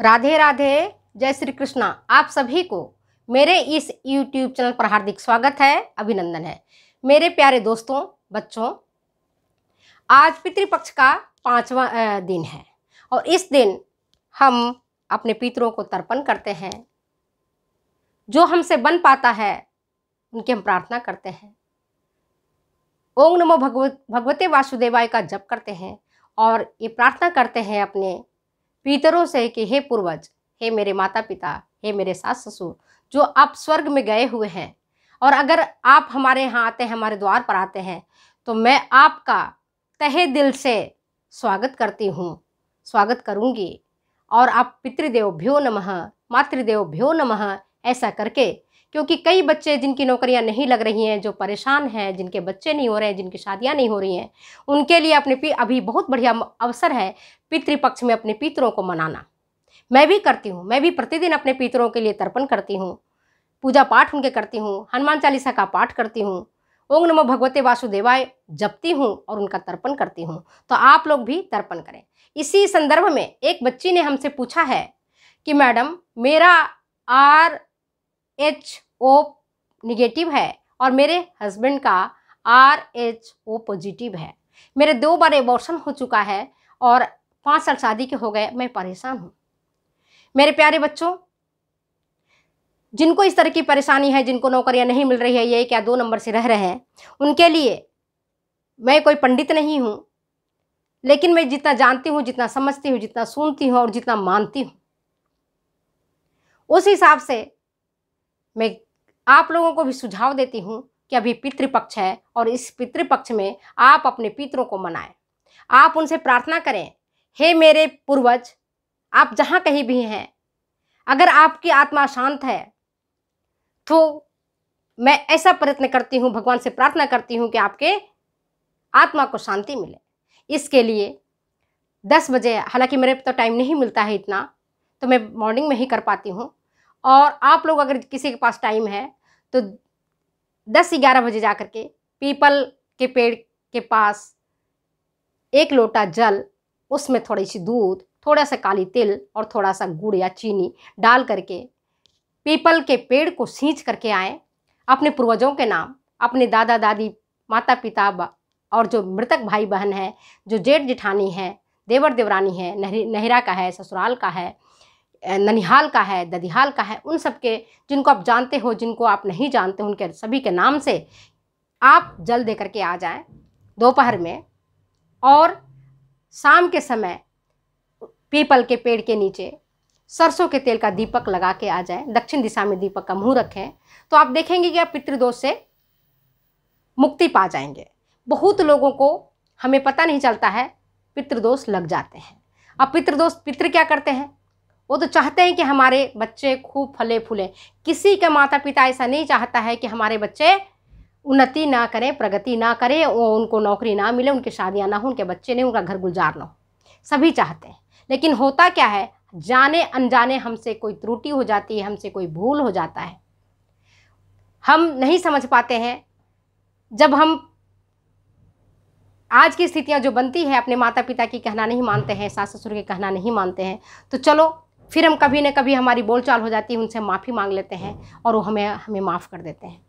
राधे राधे जय श्री कृष्णा आप सभी को मेरे इस यूट्यूब चैनल पर हार्दिक स्वागत है अभिनंदन है मेरे प्यारे दोस्तों बच्चों आज पितृपक्ष का पांचवा दिन है और इस दिन हम अपने पितरों को तर्पण करते हैं जो हमसे बन पाता है उनकी हम प्रार्थना करते हैं ओम नमो भगवत भगवते वासुदेवाय का जप करते हैं और ये प्रार्थना करते हैं अपने पीतरों से कि हे पूर्वज हे मेरे माता पिता हे मेरे सास ससुर जो आप स्वर्ग में गए हुए हैं और अगर आप हमारे यहाँ आते हैं हमारे द्वार पर आते हैं तो मैं आपका तहे दिल से स्वागत करती हूँ स्वागत करूँगी और आप पितृदेव भ्यो नमः मातृदेव भ्यो नमः ऐसा करके क्योंकि कई बच्चे जिनकी नौकरियां नहीं लग रही हैं जो परेशान हैं जिनके बच्चे नहीं हो रहे हैं जिनकी शादियां नहीं हो रही हैं उनके लिए अपने अभी बहुत बढ़िया अवसर है पितृपक्ष में अपने पितरों को मनाना मैं भी करती हूँ मैं भी प्रतिदिन अपने पितरों के लिए तर्पण करती हूँ पूजा पाठ उनके करती हूँ हनुमान चालीसा का पाठ करती हूँ ओम नमो भगवते वासुदेवाय जपती हूँ और उनका तर्पण करती हूँ तो आप लोग भी तर्पण करें इसी संदर्भ में एक बच्ची ने हमसे पूछा है कि मैडम मेरा आर एच ओ निगेटिव है और मेरे हस्बैंड का आर एच ओ पॉजिटिव है मेरे दो बार एबॉर्शन हो चुका है और पाँच साल शादी के हो गए मैं परेशान हूँ मेरे प्यारे बच्चों जिनको इस तरह की परेशानी है जिनको नौकरियाँ नहीं मिल रही है ये क्या दो नंबर से रह रहे हैं उनके लिए मैं कोई पंडित नहीं हूँ लेकिन मैं जितना जानती हूँ जितना समझती हूँ जितना सुनती हूँ और जितना मानती हूँ उस हिसाब से मैं आप लोगों को भी सुझाव देती हूँ कि अभी पितृपक्ष है और इस पितृपक्ष में आप अपने पितरों को मनाएं आप उनसे प्रार्थना करें हे मेरे पूर्वज आप जहाँ कहीं भी हैं अगर आपकी आत्मा शांत है तो मैं ऐसा प्रयत्न करती हूँ भगवान से प्रार्थना करती हूँ कि आपके आत्मा को शांति मिले इसके लिए दस बजे हालांकि मेरे तो टाइम नहीं मिलता है इतना तो मैं मॉर्निंग में ही कर पाती हूँ और आप लोग अगर किसी के पास टाइम है तो दस ग्यारह बजे जा कर के पीपल के पेड़ के पास एक लोटा जल उसमें थोड़ी सी दूध थोड़ा सा काली तिल और थोड़ा सा गुड़ या चीनी डाल करके पीपल के पेड़ को सींच करके आए अपने पूर्वजों के नाम अपने दादा दादी माता पिता और जो मृतक भाई बहन है जो जेठ जेठानी है देवर देवरानी है नहरा का है ससुराल का है ननिहाल का है ददिहाल का है उन सब के जिनको आप जानते हो जिनको आप नहीं जानते हो उनके सभी के नाम से आप जल दे करके आ जाएं दोपहर में और शाम के समय पीपल के पेड़ के नीचे सरसों के तेल का दीपक लगा के आ जाए दक्षिण दिशा में दीपक का मुँह रखें तो आप देखेंगे कि आप पितृदोष से मुक्ति पा जाएंगे बहुत लोगों को हमें पता नहीं चलता है पितृदोष लग जाते हैं अब पितृदोष पितृ क्या करते हैं वो तो चाहते हैं कि हमारे बच्चे खूब फले फूलें किसी के माता पिता ऐसा नहीं चाहता है कि हमारे बच्चे उन्नति ना करें प्रगति ना करें वो उनको नौकरी ना मिले उनकी शादियाँ ना हो उनके बच्चे नहीं उनका घर गुजार ना हो सभी चाहते हैं लेकिन होता क्या है जाने अनजाने हमसे कोई त्रुटि हो जाती है हमसे कोई भूल हो जाता है हम नहीं समझ पाते हैं जब हम आज की स्थितियाँ जो बनती है अपने माता पिता की कहना नहीं मानते हैं सास ससुर के कहना नहीं मानते हैं तो चलो फिर हम कभी न कभी हमारी बोलचाल हो जाती है उनसे माफ़ी मांग लेते हैं और वो हमें हमें माफ़ कर देते हैं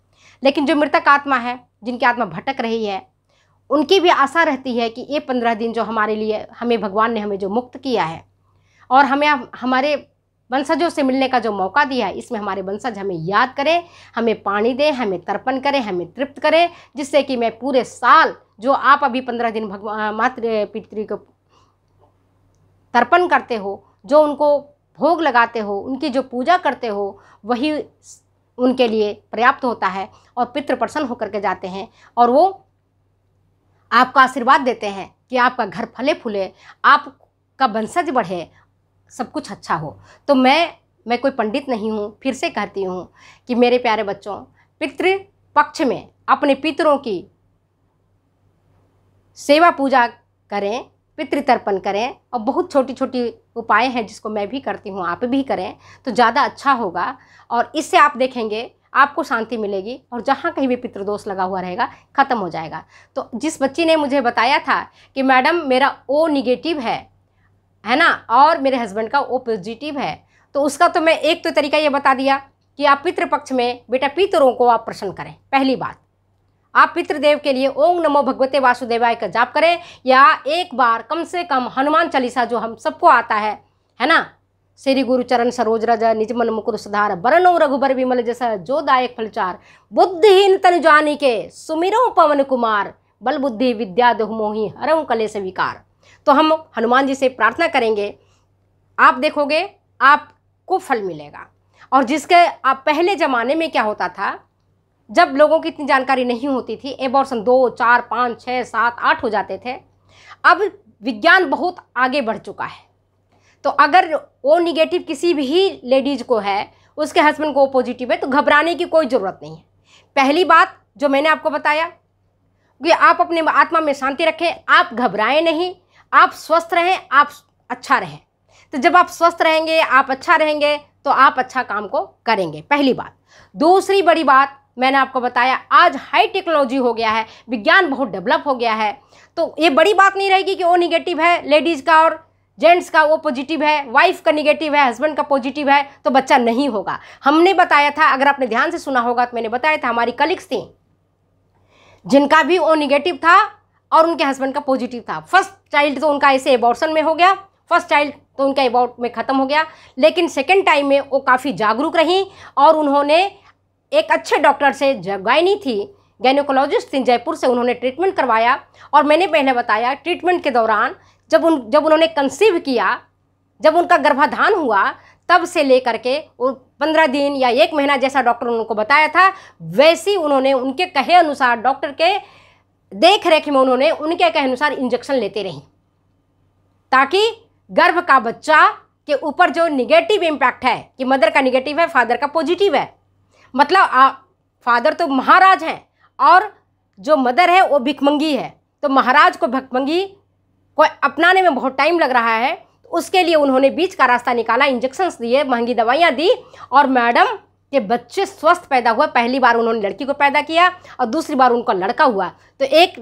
लेकिन जो मृतक आत्मा है जिनकी आत्मा भटक रही है उनकी भी आशा रहती है कि ये पंद्रह दिन जो हमारे लिए हमें भगवान ने हमें जो मुक्त किया है और हमें हमारे वंशजों से मिलने का जो मौका दिया है इसमें हमारे वंशज हमें याद करें हमें पानी दें हमें तर्पण करें हमें तृप्त करें जिससे कि मैं पूरे साल जो आप अभी पंद्रह दिन भगवान मातृ पितृ को तर्पण करते हो जो उनको भोग लगाते हो उनकी जो पूजा करते हो वही उनके लिए पर्याप्त होता है और पितृ प्रसन्न होकर के जाते हैं और वो आपका आशीर्वाद देते हैं कि आपका घर फले फूले आपका वंशज बढ़े सब कुछ अच्छा हो तो मैं मैं कोई पंडित नहीं हूँ फिर से कहती हूँ कि मेरे प्यारे बच्चों पितृ पक्ष में अपने पितरों की सेवा पूजा करें पितृतर्पण करें और बहुत छोटी छोटी उपाय हैं जिसको मैं भी करती हूँ आप भी करें तो ज़्यादा अच्छा होगा और इससे आप देखेंगे आपको शांति मिलेगी और जहाँ कहीं भी पितृदोष लगा हुआ रहेगा ख़त्म हो जाएगा तो जिस बच्ची ने मुझे बताया था कि मैडम मेरा ओ निगेटिव है है ना और मेरे हस्बैंड का ओ पॉजिटिव है तो उसका तो मैं एक तो तरीका ये बता दिया कि आप पितृपक्ष में बेटा पितरों को आप प्रसन्न करें पहली बात आप पितृदेव के लिए ओम नमो भगवते वासुदेवाय का जाप करें या एक बार कम से कम हनुमान चालीसा जो हम सबको आता है है ना श्री गुरु चरण सरोज रज निज मन मुकुर सुधार बरनो रघुबर विमल जैसा जो दायक फलचार बुद्धिहीन तन जानी के सुमिरो पवन कुमार बल बुद्धि विद्या मोही हरम कले से विकार तो हम हनुमान जी से प्रार्थना करेंगे आप देखोगे आपको फल मिलेगा और जिसके आप पहले ज़माने में क्या होता था जब लोगों की इतनी जानकारी नहीं होती थी एबॉर्सन दो चार पाँच छः सात आठ हो जाते थे अब विज्ञान बहुत आगे बढ़ चुका है तो अगर वो निगेटिव किसी भी लेडीज़ को है उसके हस्बैंड को वो पॉजिटिव है तो घबराने की कोई ज़रूरत नहीं है पहली बात जो मैंने आपको बताया कि आप अपने आत्मा में शांति रखें आप घबराएं नहीं आप स्वस्थ रहें आप अच्छा रहें तो जब आप स्वस्थ रहेंगे आप अच्छा रहेंगे तो आप अच्छा काम को करेंगे पहली बात दूसरी बड़ी बात मैंने आपको बताया आज हाई टेक्नोलॉजी हो गया है विज्ञान बहुत डेवलप हो गया है तो ये बड़ी बात नहीं रहेगी कि वो निगेटिव है लेडीज़ का और जेंट्स का वो पॉजिटिव है वाइफ का निगेटिव है हस्बैंड का पॉजिटिव है तो बच्चा नहीं होगा हमने बताया था अगर आपने ध्यान से सुना होगा तो मैंने बताया था हमारी कलिग्स थी जिनका भी वो निगेटिव था और उनके हस्बैंड का पॉजिटिव था फर्स्ट चाइल्ड तो उनका ऐसे एबॉर्सन में हो गया फर्स्ट चाइल्ड तो उनका एबॉर्ट में ख़त्म हो गया लेकिन सेकेंड टाइम में वो काफ़ी जागरूक रहीं और उन्होंने एक अच्छे डॉक्टर से गायनी थी गैनोकोलॉजिस्ट थी जयपुर से उन्होंने ट्रीटमेंट करवाया और मैंने पहले बताया ट्रीटमेंट के दौरान जब उन जब उन्होंने कंसीव किया जब उनका गर्भाधान हुआ तब से लेकर के वो पंद्रह दिन या एक महीना जैसा डॉक्टर उनको बताया था वैसी उन्होंने उनके कहे अनुसार डॉक्टर के देख रेख में उन्होंने उनके कहे अनुसार इंजेक्शन लेते रहीं ताकि गर्भ का बच्चा के ऊपर जो निगेटिव इम्पैक्ट है कि मदर का निगेटिव है फादर का पॉजिटिव है मतलब आ, फादर तो महाराज हैं और जो मदर है वो भिकमंगी है तो महाराज को भिकमंगी को अपनाने में बहुत टाइम लग रहा है तो उसके लिए उन्होंने बीच का रास्ता निकाला इंजेक्शन्स दिए महंगी दवाइयाँ दी और मैडम के बच्चे स्वस्थ पैदा हुआ पहली बार उन्होंने लड़की को पैदा किया और दूसरी बार उनका लड़का हुआ तो एक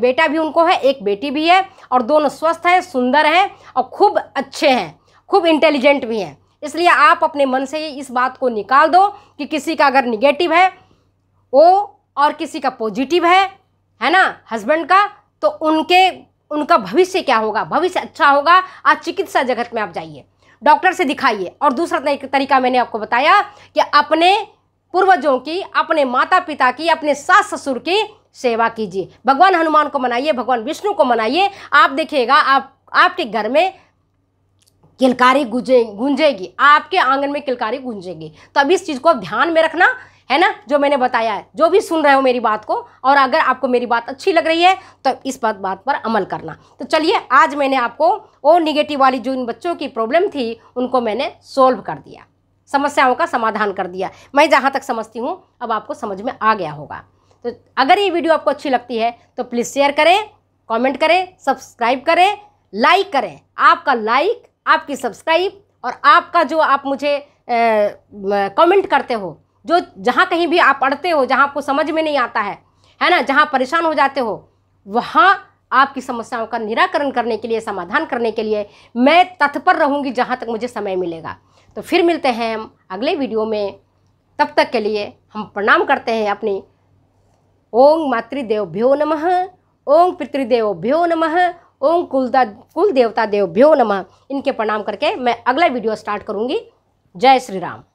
बेटा भी उनको है एक बेटी भी है और दोनों स्वस्थ हैं सुंदर हैं और खूब अच्छे हैं खूब इंटेलिजेंट भी हैं इसलिए आप अपने मन से इस बात को निकाल दो कि किसी का अगर निगेटिव है वो और किसी का पॉजिटिव है है ना हस्बैंड का तो उनके उनका भविष्य क्या होगा भविष्य अच्छा होगा आज चिकित्सा जगत में आप जाइए डॉक्टर से दिखाइए और दूसरा तरीका मैंने आपको बताया कि अपने पूर्वजों की अपने माता पिता की अपने सास ससुर की सेवा कीजिए भगवान हनुमान को मनाइए भगवान विष्णु को मनाइए आप देखिएगा आप आपके घर में किलकारी गुजे गुंजेगी आपके आंगन में किलकारी गुंजेगी तो अब इस चीज़ को ध्यान में रखना है ना जो मैंने बताया है जो भी सुन रहे हो मेरी बात को और अगर आपको मेरी बात अच्छी लग रही है तो इस बात बात पर अमल करना तो चलिए आज मैंने आपको ओ निगेटिव वाली जो इन बच्चों की प्रॉब्लम थी उनको मैंने सोल्व कर दिया समस्याओं का समाधान कर दिया मैं जहाँ तक समझती हूँ अब आपको समझ में आ गया होगा तो अगर ये वीडियो आपको अच्छी लगती है तो प्लीज़ शेयर करें कमेंट करें सब्सक्राइब करें लाइक करें आपका लाइक आपकी सब्सक्राइब और आपका जो आप मुझे कमेंट करते हो जो जहाँ कहीं भी आप पढ़ते हो जहाँ आपको समझ में नहीं आता है है ना जहाँ परेशान हो जाते हो वहाँ आपकी समस्याओं का निराकरण करने के लिए समाधान करने के लिए मैं तत्पर रहूँगी जहाँ तक मुझे समय मिलेगा तो फिर मिलते हैं हम अगले वीडियो में तब तक के लिए हम प्रणाम करते हैं अपनी ओम मातृदेव भ्यो नमः ओम पितृदेवभ्यो नमः ओम कुलदा कुल देवता देव भ्यो नमः इनके प्रणाम करके मैं अगला वीडियो स्टार्ट करूँगी जय श्री राम